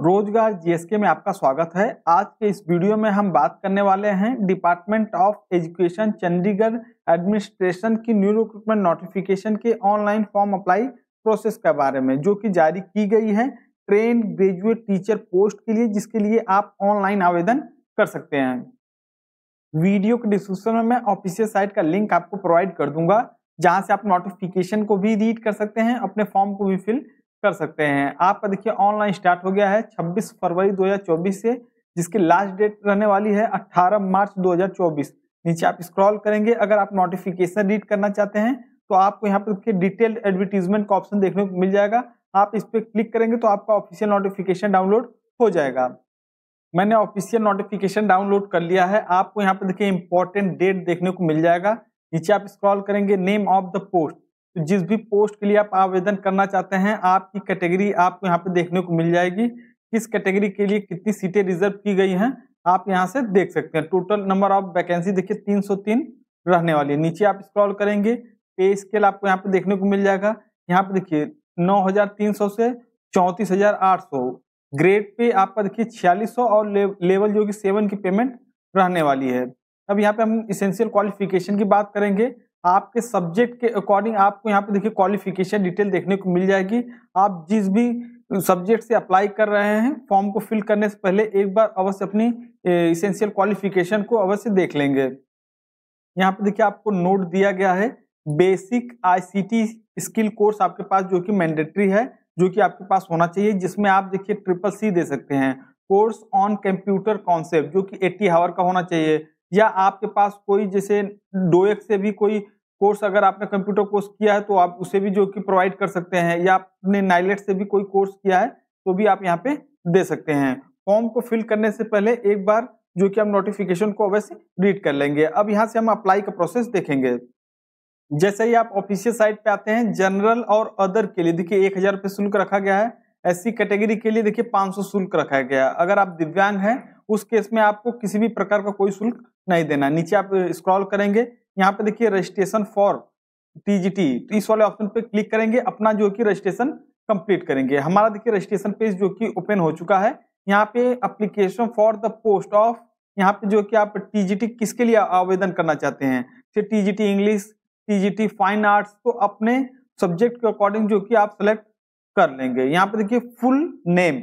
रोजगार जीएसके में आपका स्वागत है आज के इस वीडियो में हम बात करने वाले हैं department of education Chandigarh administration की न्यू रिक्रूटमेंट नोटिफिकेशन के ऑनलाइन फॉर्म अप्लाई प्रोसेस के बारे में जो कि जारी की गई है ट्रेन ग्रेजुएट टीचर पोस्ट के लिए जिसके लिए आप ऑनलाइन आवेदन कर सकते हैं वीडियो के डिस्क्रिप्शन में मैं ऑफिशियल साइट का लिंक आपको प्रोवाइड कर दूंगा जहां से आप नोटिफिकेशन को भी रीड कर सकते हैं अपने फॉर्म को भी फिल कर सकते हैं आपका देखिए ऑनलाइन स्टार्ट हो गया है 26 फरवरी 2024 से जिसकी लास्ट डेट रहने वाली है 18 मार्च 2024 नीचे आप स्क्रॉल करेंगे अगर आप नोटिफिकेशन रीड करना चाहते हैं तो आपको यहाँ पर डिटेल्ड एडवर्टीजमेंट का ऑप्शन देखने को मिल जाएगा आप इस पर क्लिक करेंगे तो आपका ऑफिशियल नोटिफिकेशन डाउनलोड हो जाएगा मैंने ऑफिशियल नोटिफिकेशन डाउनलोड कर लिया है आपको यहाँ पर देखिए इंपॉर्टेंट डेट देखने को मिल जाएगा नीचे आप स्क्रॉल करेंगे नेम ऑफ द पोस्ट तो जिस भी पोस्ट के लिए आप आवेदन करना चाहते हैं आपकी कैटेगरी आपको यहाँ पे देखने को मिल जाएगी किस कैटेगरी के लिए कितनी सीटें रिजर्व की गई हैं आप यहाँ से देख सकते हैं टोटल नंबर ऑफ वैकेंसी देखिए 303 रहने वाली है नीचे आप स्क्रॉल करेंगे पे स्केल आपको यहाँ पे देखने को मिल जाएगा यहाँ पे देखिए नौ से चौंतीस ग्रेड पे आपका देखिए छियालीस और लेवल जो कि सेवन की पेमेंट रहने वाली है अब यहाँ पे हम इसेंशियल क्वालिफिकेशन की बात करेंगे आपके सब्जेक्ट के अकॉर्डिंग आपको यहाँ पे देखिए क्वालिफिकेशन डिटेल देखने को मिल जाएगी आप जिस भी सब्जेक्ट से अप्लाई कर रहे हैं फॉर्म को फिल करने से पहले एक बार अवश्य अपनी इसेंशियल क्वालिफिकेशन को अवश्य देख लेंगे यहाँ पे देखिए आपको नोट दिया गया है बेसिक आई स्किल कोर्स आपके पास जो कि मैंडेटरी है जो कि आपके पास होना चाहिए जिसमें आप देखिए ट्रिपल सी दे सकते हैं कोर्स ऑन कंप्यूटर कॉन्सेप्ट जो कि एट्टी हावर का होना चाहिए या आपके पास कोई जैसे डोएक से भी कोई कोर्स अगर आपने कंप्यूटर कोर्स किया है तो आप उसे भी जो कि प्रोवाइड कर सकते हैं या आपने नाइलेट से भी कोई कोर्स किया है तो भी आप यहाँ पे दे सकते हैं फॉर्म को फिल करने से पहले एक बार जो कि हम नोटिफिकेशन को अवश्य रीड कर लेंगे अब यहाँ से हम अप्लाई का प्रोसेस देखेंगे जैसे ही आप ऑफिशियल साइट पे आते हैं जनरल और अदर के लिए देखिए एक हज़ार रुपये शुल्क रखा गया है एससी कैटेगरी के लिए देखिए पाँच सौ शुल्क रखा गया है अगर आप दिव्यांग हैं उस केस में आपको किसी भी प्रकार का कोई शुल्क नहीं देना नीचे आप स्क्रॉल करेंगे यहाँ पे देखिए रजिस्ट्रेशन फॉर टीजीटी तो इस वाले ऑप्शन पे क्लिक करेंगे अपना जो कि रजिस्ट्रेशन कंप्लीट करेंगे हमारा देखिए रजिस्ट्रेशन पेज जो कि ओपन हो चुका है यहाँ पे application for the post of यहाँ पे जो कि आप टीजीटी किसके लिए आवेदन करना चाहते हैं TGT English TGT fine arts तो अपने सब्जेक्ट के अकॉर्डिंग जो कि आप सेलेक्ट कर लेंगे यहाँ पे देखिए फुल नेम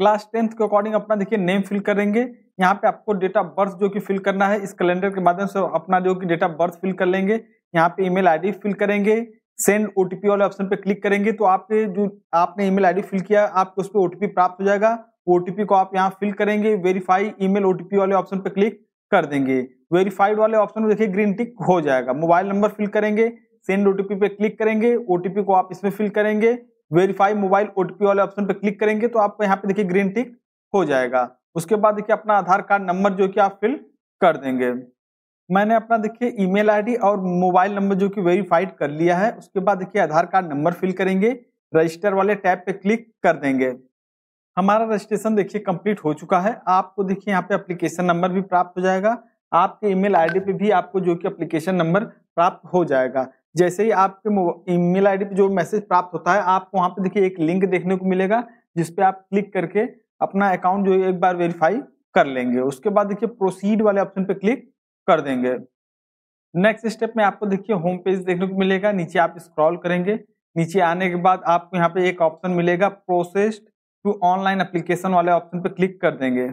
क्लास टेंथ के अकॉर्डिंग अपना देखिए नेम फिल करेंगे यहाँ पे आपको डेट ऑफ बर्थ जो कि फिल करना है इस कैलेंडर के माध्यम से अपना जो कि डेट ऑफ बर्थ फिल कर लेंगे यहाँ पे ईमेल आईडी फिल करेंगे सेंड ओटीपी वाले ऑप्शन पे क्लिक करेंगे तो आपके जो आपने ईमेल आईडी फिल किया आपको उस पर ओटीपी प्राप्त हो जाएगा ओटीपी को आप यहाँ फिल करेंगे वेरीफाई ईमेल ओटीपी वाले ऑप्शन पे क्लिक कर देंगे वेरीफाइड वाले ऑप्शन में देखिए ग्रीन टिक हो जाएगा मोबाइल नंबर फिल करेंगे सेंड ओटीपी पे क्लिक करेंगे ओटीपी को आप इसमें फिल करेंगे वेरीफाई मोबाइल ओटीपी वाले ऑप्शन पे क्लिक करेंगे तो आपको यहाँ पे देखिए ग्रीन टिक हो जाएगा उसके बाद देखिए अपना आधार कार्ड नंबर जो कि आप फिल कर देंगे मैंने अपना देखिए ईमेल आईडी और मोबाइल नंबर जो कि वेरीफाइड कर लिया है उसके बाद देखिए आधार कार्ड नंबर फिल करेंगे रजिस्टर वाले टैब पे क्लिक कर देंगे हमारा रजिस्ट्रेशन देखिए कंप्लीट हो चुका है आपको देखिए यहाँ पे अप्लीकेशन नंबर भी प्राप्त हो जाएगा आपके ईमेल मेल पे भी आपको जो कि अप्लीकेशन नंबर प्राप्त हो जाएगा जैसे ही आपके ईमेल मेल पे जो मैसेज प्राप्त होता है आपको वहाँ पे देखिए एक लिंक देखने को मिलेगा जिसपे आप क्लिक करके अपना अकाउंट जो है एक बार वेरीफाई कर लेंगे उसके बाद देखिए प्रोसीड वाले ऑप्शन पे क्लिक कर देंगे नेक्स्ट स्टेप में आपको देखिए होम पेज देखने को मिलेगा नीचे आप स्क्रॉल करेंगे नीचे आने के बाद आपको यहाँ पे एक ऑप्शन मिलेगा प्रोसेस्ड टू ऑनलाइन अप्लीकेशन वाले ऑप्शन पे क्लिक कर देंगे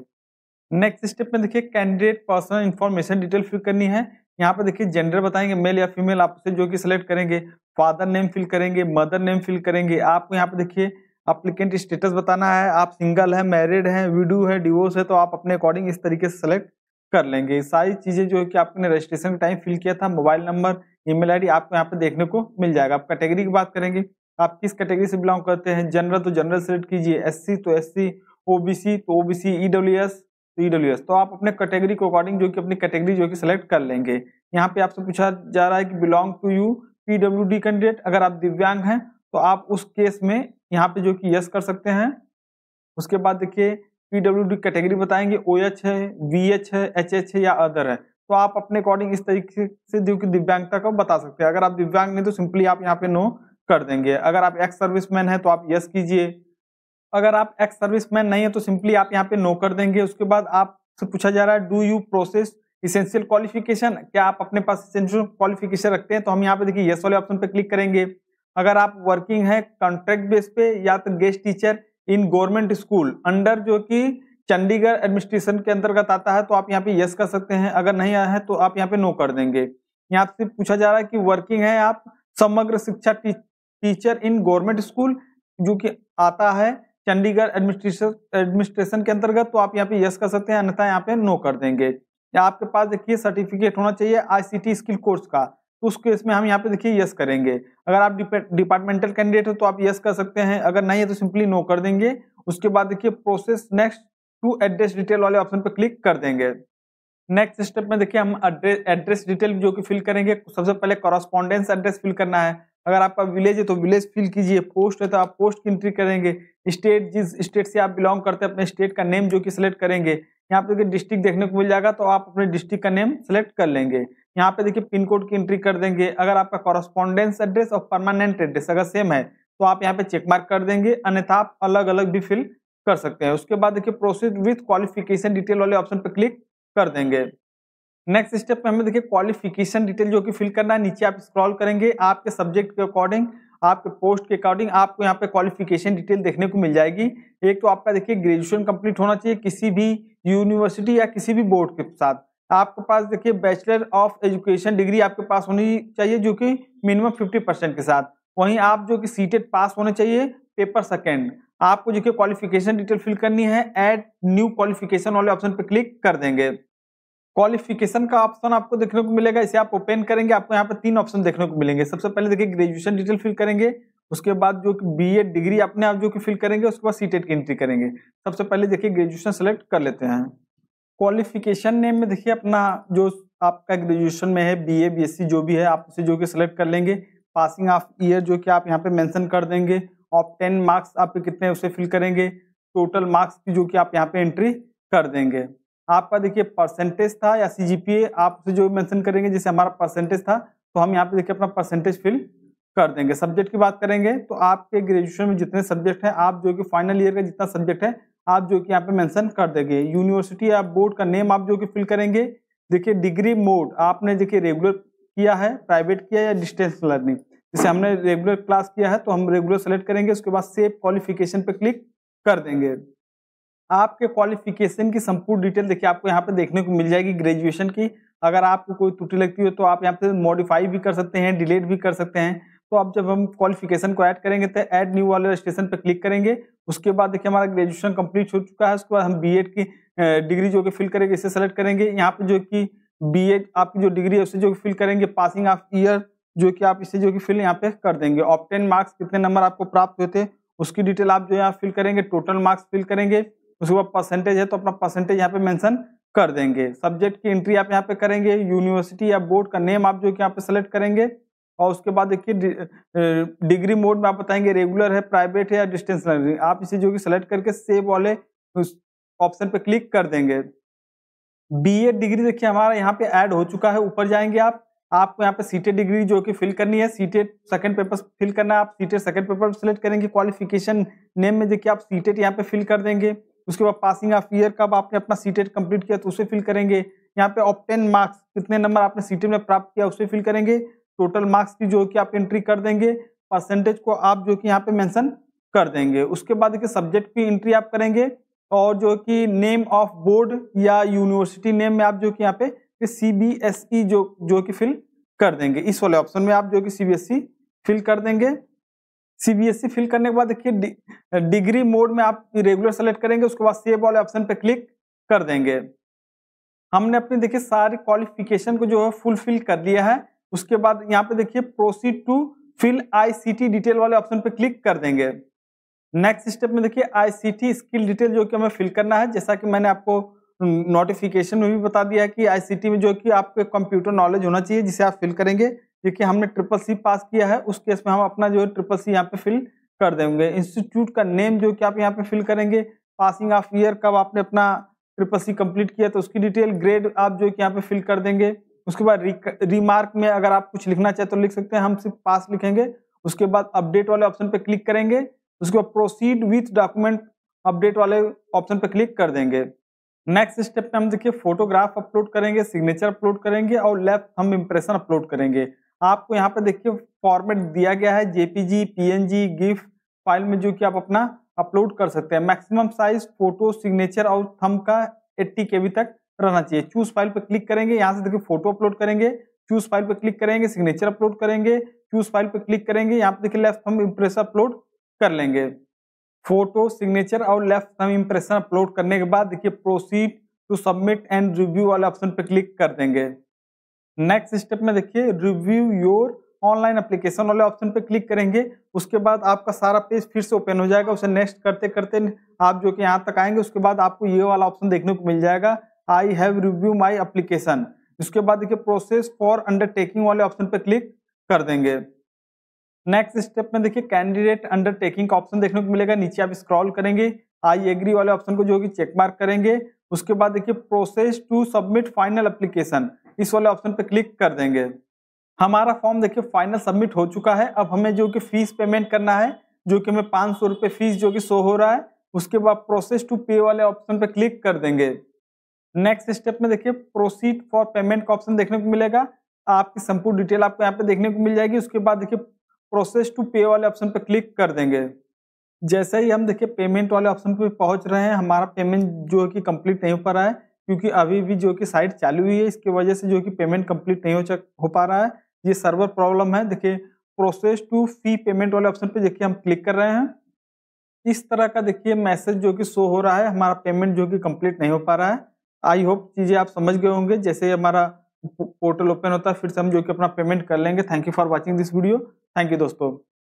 नेक्स्ट स्टेप में देखिए candidate personal information detail fill करनी है यहाँ पे देखिए जेंडर बताएंगे मेल या फीमेल आप उसे जो कि सिलेक्ट करेंगे फादर नेम फिल करेंगे मदर नेम फिल करेंगे आपको यहाँ पे देखिए अप्लीकेंट स्टेटस बताना है आप सिंगल है मैरिड है विडो है डिवोर्स है तो आप अपने अकॉर्डिंग इस तरीके से सेलेक्ट कर लेंगे सारी चीज़ें जो है कि आपने रजिस्ट्रेशन टाइम फिल किया था मोबाइल नंबर ईमेल आईडी आपको यहाँ पे देखने को मिल जाएगा आप कैटेगरी की बात करेंगे आप किस कैटेगरी से बिलोंग करते हैं जनरल तो जनरल सेलेक्ट कीजिए एससी तो एससी ओबीसी तो ओबीसी ईडब्ल्यूएस तो ईडब्ल्यूएस तो आप अपने कैटेगरी के अकॉर्डिंग जो कि अपनी कैटेगरी जो कि सिलेक्ट कर लेंगे यहाँ पे आपसे पूछा जा रहा है कि belong to you PWD candidate अगर आप दिव्यांग हैं तो आप उस केस में यहाँ पे जो कि यस कर सकते हैं उसके बाद देखिए पीडब्ल्यू कैटेगरी बताएंगे ओ OH है वी एच है एच एच है या अदर है तो आप अपने अकॉर्डिंग इस तरीके से जो कि दिव्यांगता को बता सकते हैं अगर आप दिव्यांग नहीं तो सिंपली आप यहाँ पे नो कर देंगे अगर आप एक्स मैन है तो आप यस कीजिए अगर आप एक्स मैन नहीं है तो सिंपली आप यहाँ पे नो कर देंगे उसके बाद आपसे पूछा जा रहा है do you process essential qualification क्या आप अपने पास इसेंशियल क्वालिफिकेशन रखते हैं तो हम यहाँ पे देखिए यस वाले ऑप्शन पे क्लिक करेंगे अगर आप वर्किंग है कॉन्ट्रैक्ट बेस पे या तो guest teacher in government school under जो कि चंडीगढ़ एडमिनिस्ट्रेशन के अंतर्गत आता है तो आप यहाँ पे यस कर सकते हैं अगर नहीं आया है तो आप यहाँ पे नो कर देंगे यहाँ से पूछा जा रहा है कि वर्किंग है आप Samagra Shiksha T, teacher in government school जो कि आता है चंडीगढ़ एडमिनिस्ट्रेशन एडमिनिस्ट्रेशन के अंतर्गत तो आप यहाँ पे यस कर सकते हैं अन्यथा यहाँ पे नो कर देंगे या आपके पास देखिए सर्टिफिकेट होना चाहिए आई स्किल कोर्स का तो उस केस में हम यहाँ पे देखिए यस करेंगे अगर आप डिपार्टमेंटल कैंडिडेट हो तो आप यस कर सकते हैं अगर नहीं है तो सिंपली नो कर देंगे उसके बाद देखिए process next to address detail वाले ऑप्शन पर क्लिक कर देंगे नेक्स्ट स्टेप में देखिए हम एड्रेस डिटेल जो कि फिल करेंगे सबसे पहले कॉरस्पॉन्डेंस एड्रेस फिल करना है अगर आपका विलेज है तो विलेज फिल कीजिए पोस्ट है तो आप पोस्ट की एंट्री करेंगे स्टेट जिस स्टेट से आप बिलोंग करते हैं अपने स्टेट का नेम जो कि सिलेक्ट करेंगे यहाँ पे देखिए डिस्ट्रिक्ट देखने को मिल जाएगा तो आप अपने डिस्ट्रिक्ट का नेम सेलेक्ट कर लेंगे यहाँ पे देखिए पिन कोड की एंट्री कर देंगे अगर आपका कॉरस्पॉन्डेंस एड्रेस और परमानेंट एड्रेस अगर सेम है तो आप यहाँ पे चेक मार्क कर देंगे अन्यथा आप अलग अलग भी फिल कर सकते हैं उसके बाद देखिए प्रोसेस विथ क्वालिफिकेशन डिटेल वाले ऑप्शन पर क्लिक कर देंगे नेक्स्ट स्टेप में हमें देखिए क्वालिफिकेशन डिटेल जो कि फिल करना है नीचे आप स्क्रॉल करेंगे आपके सब्जेक्ट के अकॉर्डिंग आपके पोस्ट के अकॉर्डिंग आपको यहाँ पे क्वालिफिकेशन डिटेल देखने को मिल जाएगी एक तो आपका देखिए ग्रेजुएशन कंप्लीट होना चाहिए किसी भी यूनिवर्सिटी या किसी भी बोर्ड के साथ आपके पास देखिए बैचलर ऑफ एजुकेशन डिग्री आपके पास होनी चाहिए जो कि मिनिमम फिफ्टी परसेंट के साथ वहीं आप जो कि सीटेट पास e होने चाहिए पेपर सेकेंड आपको जो कि क्वालिफिकेशन डिटेल फिल करनी है एड न्यू क्वालिफिकेशन वाले ऑप्शन पर क्लिक कर देंगे क्वालिफिकेशन का ऑप्शन आपको देखने को मिलेगा इसे आप ओपन करेंगे आपको यहाँ पर तीन ऑप्शन देखने को मिलेंगे सबसे पहले देखिए ग्रेजुएशन डिटेल फिल करेंगे उसके बाद जो कि बी डिग्री अपने आप जो कि फिल करेंगे उसके बाद सीटेट e की एंट्री करेंगे सबसे पहले देखिए ग्रेजुएशन सेलेक्ट कर लेते हैं क्वालिफिकेशन नेम में देखिए अपना जो आपका ग्रेजुएशन में है बी ए जो भी है आप उसे जो कि सिलेक्ट कर लेंगे पासिंग ऑफ ईयर जो कि आप यहाँ पे मेंशन कर देंगे और टेन मार्क्स आप कितने उसे फिल करेंगे टोटल मार्क्स की जो कि आप यहाँ पे एंट्री कर देंगे आपका देखिए परसेंटेज था या सी आप उसे जो मेंशन करेंगे जैसे हमारा परसेंटेज था तो हम यहाँ पे देखिए अपना परसेंटेज फिल कर देंगे सब्जेक्ट की बात करेंगे तो आपके ग्रेजुएशन में जितने सब्जेक्ट हैं आप जो कि फाइनल ईयर का जितना सब्जेक्ट है आप जो कि यहाँ पे मेंशन कर देंगे यूनिवर्सिटी या बोर्ड का नेम आप जो कि फिल करेंगे देखिए डिग्री मोड आपने देखिए रेगुलर किया है प्राइवेट किया या डिस्टेंस लर्निंग जैसे हमने रेगुलर क्लास किया है तो हम रेगुलर सेलेक्ट करेंगे उसके बाद सेफ क्वालिफिकेशन पे क्लिक कर देंगे आपके क्वालिफिकेशन की संपूर्ण डिटेल देखिए आपको यहाँ पे देखने को मिल जाएगी ग्रेजुएशन की अगर आपको कोई त्रुटि लगती हो तो आप यहाँ पे मॉडिफाई भी कर सकते हैं डिलेट भी कर सकते हैं तो आप जब हम क्वालिफिकेशन को ऐड करेंगे तो ऐड न्यू वाले रजिस्ट्रेशन पर क्लिक करेंगे उसके बाद देखिए हमारा ग्रेजुएशन कंप्लीट हो चुका है उसके बाद हम बीएड की डिग्री जो कि फिल करेंगे इसे सेलेक्ट करेंगे यहाँ पे जो कि बीएड आपकी जो डिग्री है उसे जो फिल करेंगे पासिंग ऑफ ईयर जो कि आप इसे जो कि फिल यहाँ पे कर देंगे ऑप्टेन मार्क्स कितने नंबर आपको प्राप्त हुए थे उसकी डिटेल आप जो यहाँ फिल करेंगे टोटल मार्क्स फिल करेंगे उसके बाद परसेंटेज है तो अपना परसेंटेज यहाँ पे मेंशन कर देंगे सब्जेक्ट की एंट्री आप यहाँ पे करेंगे यूनिवर्सिटी या बोर्ड का नेम आप जो कि यहाँ पे सेलेक्ट करेंगे और उसके बाद देखिए डिग्री मोड में आप बताएंगे रेगुलर है प्राइवेट है या डिस्टेंस लर्निंग आप इसे जो कि सेलेक्ट करके सेव वाले उस ऑप्शन पे क्लिक कर देंगे बीए डिग्री देखिए हमारा यहाँ पे ऐड हो चुका है ऊपर जाएंगे आप आपको यहाँ पे सीटेड डिग्री जो कि फिल करनी है सीटेड सेकंड पेपर फिल करना है आप सीटेड सेकंड पेपर सेलेक्ट करेंगे क्वालिफिकेशन नेम में देखिए आप सीटेट यहाँ पे फिल कर देंगे उसके बाद पासिंग ऑफ ईयर कब आपने अपना सीटेड कंप्लीट किया तो उसे फिल करेंगे यहाँ पे ऑप्टेन मार्क्स कितने नंबर आपने सीटेड में प्राप्त किया उसे फिल करेंगे टोटल मार्क्स की जो कि आप एंट्री कर देंगे परसेंटेज को आप जो कि यहाँ पे मेंशन कर देंगे उसके बाद देखिए सब्जेक्ट की एंट्री आप करेंगे और जो कि नेम ऑफ बोर्ड या यूनिवर्सिटी नेम में आप जो कि यहाँ पे सी बी एस ई जो जो कि फिल कर देंगे इस वाले ऑप्शन में आप जो कि C B S E fill कर देंगे C B S E fill करने के बाद देखिए डिग्री मोड में आप रेगुलर सेलेक्ट करेंगे उसके बाद सेव वाले ऑप्शन पे क्लिक कर देंगे हमने अपने देखिए सारी क्वालिफिकेशन को जो है फुलफिल कर लिया है उसके बाद यहाँ पे देखिए proceed to fill ICT detail वाले ऑप्शन पे क्लिक कर देंगे नेक्स्ट स्टेप में देखिए आईसीटी स्किल डिटेल जो कि हमें फिल करना है जैसा कि मैंने आपको नोटिफिकेशन में भी बता दिया है कि आईसीटी में जो कि आपके कंप्यूटर नॉलेज होना चाहिए जिसे आप फिल करेंगे क्योंकि हमने ट्रिपल सी पास किया है उस केस में हम अपना जो है ट्रिपल सी यहाँ पे फिल कर देंगे इंस्टीट्यूट का नेम जो कि आप यहाँ पे फिल करेंगे पासिंग ऑफ ईयर कब आपने अपना ट्रिपल सी कंप्लीट किया तो उसकी डिटेल ग्रेड आप जो कि यहाँ पे फिल कर देंगे उसके बाद रिमार्क में अगर आप कुछ लिखना चाहे तो लिख सकते हैं हम सिर्फ पास लिखेंगे उसके बाद अपडेट वाले ऑप्शन पर क्लिक करेंगे उसके बाद प्रोसीड विथ डॉक्यूमेंट अपडेट वाले ऑप्शन पर क्लिक कर देंगे नेक्स्ट स्टेप में हम देखिए फोटोग्राफ अपलोड करेंगे सिग्नेचर अपलोड करेंगे और लेफ्ट हम इम्प्रेशन अपलोड करेंगे आपको यहाँ पे देखिए फॉर्मेट दिया गया है जेपीजी पीएनजी गिफ फाइल में जो कि आप अपना अपलोड कर सकते हैं मैक्सिमम साइज फोटो सिग्नेचर और थम का एट्टी के तक रहना चाहिए चूज फाइल पर क्लिक करेंगे यहाँ से देखिए फोटो अपलोड करेंगे चूज फाइल पर क्लिक करेंगे सिग्नेचर अपलोड करेंगे चूज फाइल पर क्लिक करेंगे यहाँ पे देखिए लेफ्ट हम इंप्रेशन अपलोड कर लेंगे फोटो सिग्नेचर और लेफ्ट थम इम्प्रेशन अपलोड करने के बाद देखिए proceed to submit and review वाले ऑप्शन पर क्लिक कर देंगे नेक्स्ट स्टेप में देखिए रिव्यू योर ऑनलाइन एप्लीकेशन वाले ऑप्शन पे क्लिक करेंगे उसके बाद आपका सारा पेज फिर से ओपन हो जाएगा उसे नेक्स्ट करते करते आप जो कि यहाँ तक आएंगे उसके बाद आपको ये वाला ऑप्शन देखने को मिल जाएगा I have review my application इसके बाद देखिए प्रोसेस फॉर अंडरटेकिंग वाले ऑप्शन पर क्लिक कर देंगे नेक्स्ट स्टेप में देखिए कैंडिडेट अंडरटेकिंग का ऑप्शन देखने को मिलेगा नीचे आप स्क्रॉल करेंगे आई एग्री वाले ऑप्शन को जो होगी चेक मार्क करेंगे उसके बाद देखिए process to submit final application इस वाले ऑप्शन पर क्लिक कर देंगे हमारा फॉर्म देखिए फाइनल सबमिट हो चुका है अब हमें जो कि फीस पेमेंट करना है जो कि हमें पाँच सौ रुपये फीस जो कि शो हो रहा है उसके बाद प्रोसेस टू पे वाले ऑप्शन पर क्लिक कर देंगे नेक्स्ट स्टेप में देखिए प्रोसीड फॉर पेमेंट का ऑप्शन देखने को मिलेगा आपकी संपूर्ण डिटेल आपको यहाँ पे देखने को मिल जाएगी उसके बाद देखिए प्रोसेस टू पे वाले ऑप्शन पर क्लिक कर देंगे जैसे ही हम देखिए पेमेंट वाले ऑप्शन पे पहुंच रहे हैं हमारा पेमेंट जो है कि कंप्लीट नहीं हो पा रहा है क्योंकि अभी भी जो कि साइट चालू हुई है इसकी वजह से जो कि पेमेंट कंप्लीट नहीं हो हो पा रहा है ये सर्वर प्रॉब्लम है देखिए प्रोसेस टू फी पेमेंट वाले ऑप्शन पर देखिए हम क्लिक कर रहे हैं इस तरह का देखिए मैसेज जो कि शो हो रहा है हमारा पेमेंट जो कि कंप्लीट नहीं हो पा रहा है आई होप चीजें आप समझ गए होंगे जैसे हमारा पोर्टल ओपन होता है फिर से हम जो कि अपना पेमेंट कर लेंगे thank you for watching this video thank you दोस्तों